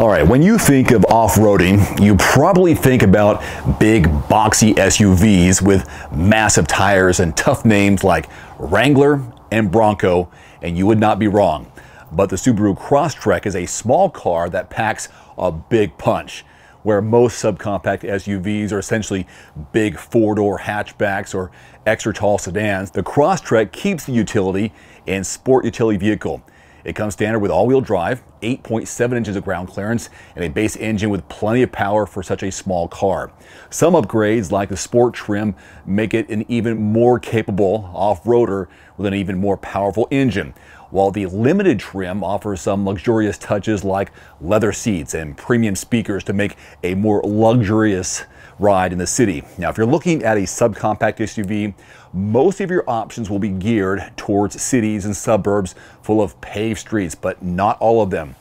All right, when you think of off-roading, you probably think about big boxy SUVs with massive tires and tough names like Wrangler and Bronco, and you would not be wrong. But the Subaru Crosstrek is a small car that packs a big punch. Where most subcompact SUVs are essentially big four-door hatchbacks or extra-tall sedans, the Crosstrek keeps the utility and sport utility vehicle. It comes standard with all-wheel drive, 8.7 inches of ground clearance, and a base engine with plenty of power for such a small car. Some upgrades, like the sport trim, make it an even more capable off-roader with an even more powerful engine, while the limited trim offers some luxurious touches like leather seats and premium speakers to make a more luxurious ride in the city. Now, if you're looking at a subcompact SUV, most of your options will be geared towards cities and suburbs full of paved streets, but not all of them.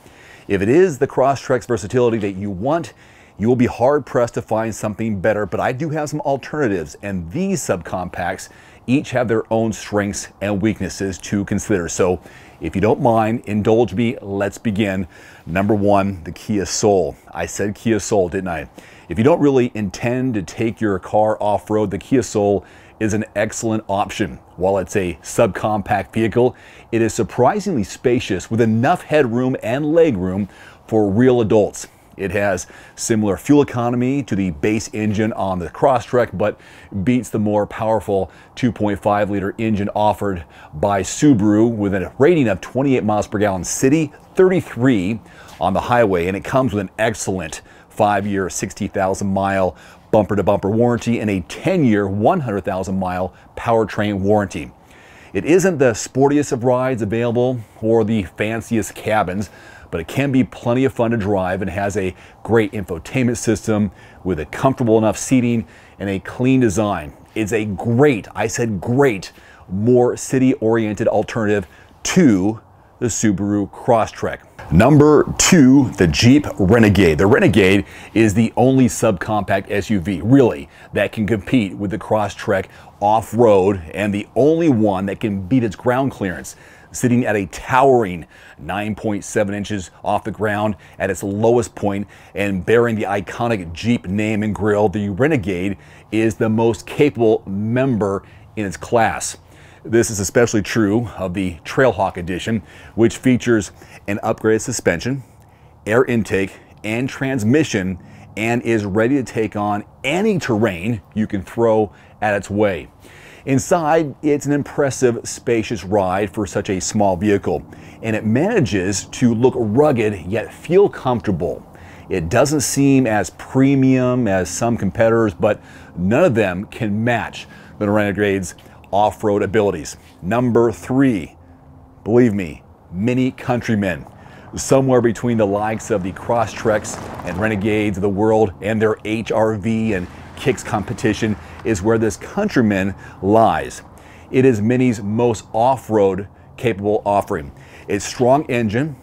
If it is the Crosstrek's versatility that you want, you will be hard pressed to find something better, but I do have some alternatives, and these subcompacts each have their own strengths and weaknesses to consider. So if you don't mind, indulge me, let's begin. Number one, the Kia Soul. I said Kia Soul, didn't I? If you don't really intend to take your car off-road, the Kia Soul is an excellent option. While it's a subcompact vehicle, it is surprisingly spacious with enough headroom and legroom for real adults. It has similar fuel economy to the base engine on the Crosstrek, but beats the more powerful 2.5 liter engine offered by Subaru with a rating of 28 miles per gallon city, 33 on the highway, and it comes with an excellent five-year, 60,000-mile bumper-to-bumper warranty and a 10-year, 100,000-mile powertrain warranty. It isn't the sportiest of rides available or the fanciest cabins, but it can be plenty of fun to drive and has a great infotainment system with a comfortable enough seating and a clean design. It's a great, I said great, more city-oriented alternative to the Subaru Crosstrek. Number two, the Jeep Renegade. The Renegade is the only subcompact SUV, really, that can compete with the Crosstrek off-road and the only one that can beat its ground clearance, sitting at a towering 9.7 inches off the ground at its lowest point and bearing the iconic Jeep name and grille. The Renegade is the most capable member in its class. This is especially true of the Trailhawk Edition, which features an upgraded suspension, air intake, and transmission, and is ready to take on any terrain you can throw at its way. Inside, it's an impressive, spacious ride for such a small vehicle, and it manages to look rugged yet feel comfortable. It doesn't seem as premium as some competitors, but none of them can match the Renegades off-road abilities. Number three, believe me, many countrymen somewhere between the likes of the Crosstreks and Renegades of the world and their HRV and kicks competition is where this Countryman lies. It is Mini's most off-road capable offering. Its strong engine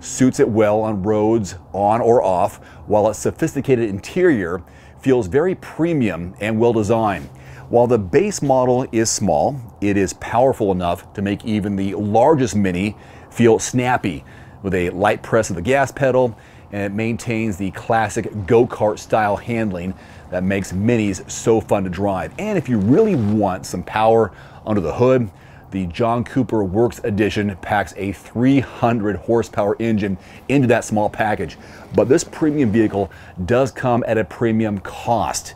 suits it well on roads on or off, while its sophisticated interior feels very premium and well designed. While the base model is small, it is powerful enough to make even the largest Mini feel snappy with a light press of the gas pedal, and it maintains the classic go-kart style handling that makes Minis so fun to drive. And if you really want some power under the hood, the John Cooper Works Edition packs a 300 horsepower engine into that small package. But this premium vehicle does come at a premium cost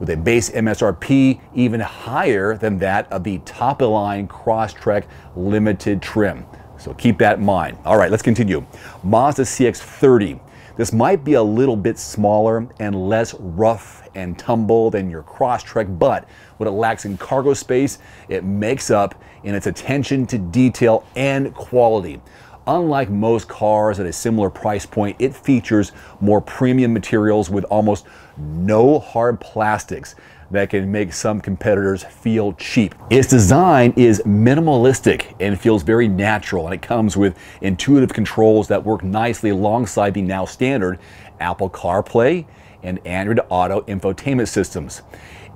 with a base MSRP even higher than that of the top-of-line Crosstrek Limited trim. So keep that in mind. All right, let's continue. Mazda CX-30. This might be a little bit smaller and less rough and tumble than your Crosstrek, but what it lacks in cargo space, it makes up in its attention to detail and quality. Unlike most cars at a similar price point, it features more premium materials with almost no hard plastics that can make some competitors feel cheap. Its design is minimalistic and feels very natural and it comes with intuitive controls that work nicely alongside the now standard Apple CarPlay and Android Auto infotainment systems.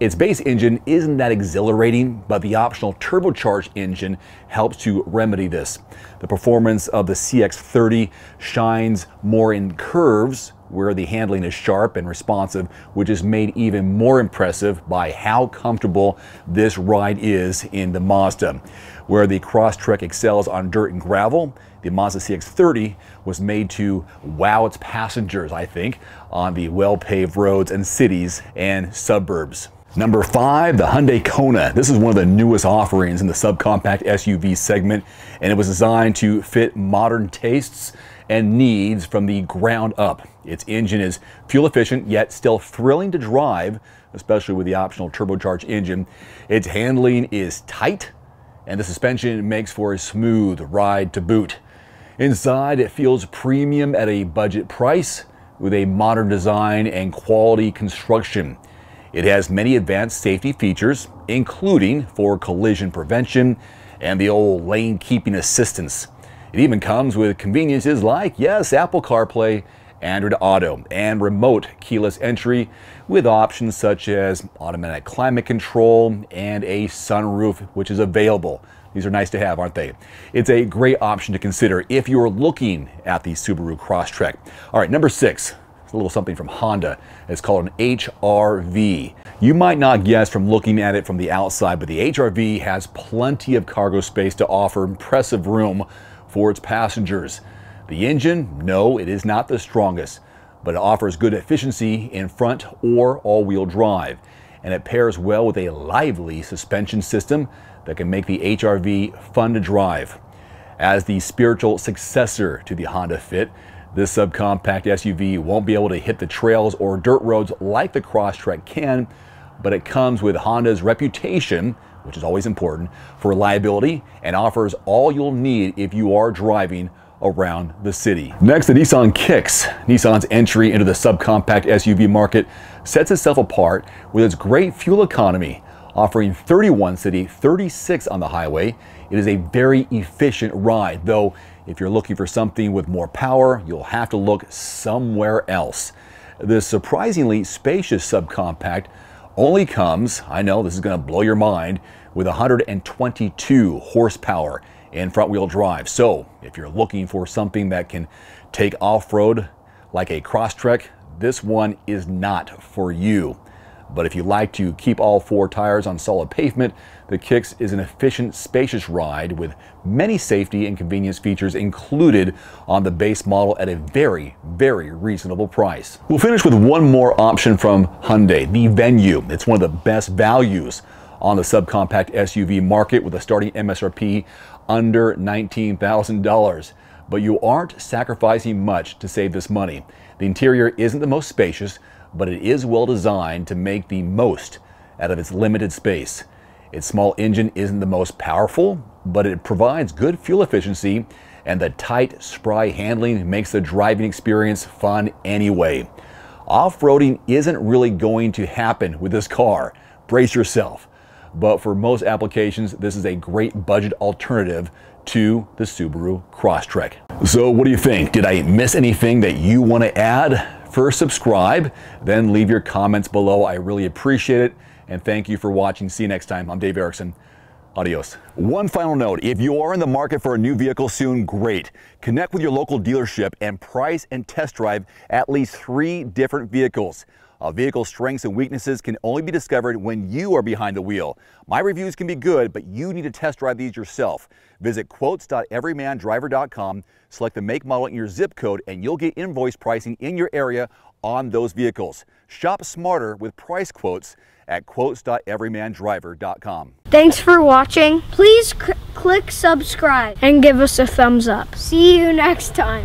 Its base engine isn't that exhilarating, but the optional turbocharged engine helps to remedy this. The performance of the CX-30 shines more in curves where the handling is sharp and responsive, which is made even more impressive by how comfortable this ride is in the Mazda. Where the Crosstrek excels on dirt and gravel, the Mazda CX-30 was made to wow its passengers, I think, on the well-paved roads and cities and suburbs. Number five, the Hyundai Kona. This is one of the newest offerings in the subcompact SUV segment, and it was designed to fit modern tastes and needs from the ground up. Its engine is fuel efficient, yet still thrilling to drive, especially with the optional turbocharged engine. Its handling is tight, and the suspension makes for a smooth ride to boot. Inside, it feels premium at a budget price with a modern design and quality construction. It has many advanced safety features, including for collision prevention and the old lane keeping assistance. It even comes with conveniences like, yes, Apple CarPlay, Android Auto, and remote keyless entry with options such as automatic climate control and a sunroof, which is available. These are nice to have, aren't they? It's a great option to consider if you're looking at the Subaru Crosstrek. All right, number six, a little something from Honda. It's called an HRV. You might not guess from looking at it from the outside, but the HRV has plenty of cargo space to offer impressive room for its passengers. The engine, no, it is not the strongest, but it offers good efficiency in front or all-wheel drive, and it pairs well with a lively suspension system that can make the HRV fun to drive. As the spiritual successor to the Honda Fit, this subcompact SUV won't be able to hit the trails or dirt roads like the Crosstrek can, but it comes with Honda's reputation which is always important, for reliability and offers all you'll need if you are driving around the city. Next, the Nissan Kicks. Nissan's entry into the subcompact SUV market sets itself apart with its great fuel economy, offering 31 city, 36 on the highway. It is a very efficient ride, though if you're looking for something with more power, you'll have to look somewhere else. This surprisingly spacious subcompact only comes, I know this is going to blow your mind, with 122 horsepower and front wheel drive. So if you're looking for something that can take off road like a Crosstrek, this one is not for you. But if you like to keep all four tires on solid pavement, the Kicks is an efficient, spacious ride with many safety and convenience features included on the base model at a very, very reasonable price. We'll finish with one more option from Hyundai, the Venue. It's one of the best values on the subcompact SUV market with a starting MSRP under $19,000. But you aren't sacrificing much to save this money. The interior isn't the most spacious, but it is well designed to make the most out of its limited space. Its small engine isn't the most powerful, but it provides good fuel efficiency and the tight, spry handling makes the driving experience fun anyway. Off-roading isn't really going to happen with this car. Brace yourself. But for most applications, this is a great budget alternative to the Subaru Crosstrek. So what do you think? Did I miss anything that you want to add? First, subscribe, then leave your comments below. I really appreciate it. And thank you for watching. See you next time. I'm Dave Erickson. Adios. One final note, if you are in the market for a new vehicle soon, great. Connect with your local dealership and price and test drive at least three different vehicles. A vehicle's strengths and weaknesses can only be discovered when you are behind the wheel. My reviews can be good, but you need to test drive these yourself. Visit quotes.everymandriver.com, select the make, model, and your zip code, and you'll get invoice pricing in your area on those vehicles. Shop smarter with price quotes at quotes.everymandriver.com. Thanks for watching. Please click subscribe and give us a thumbs up. See you next time.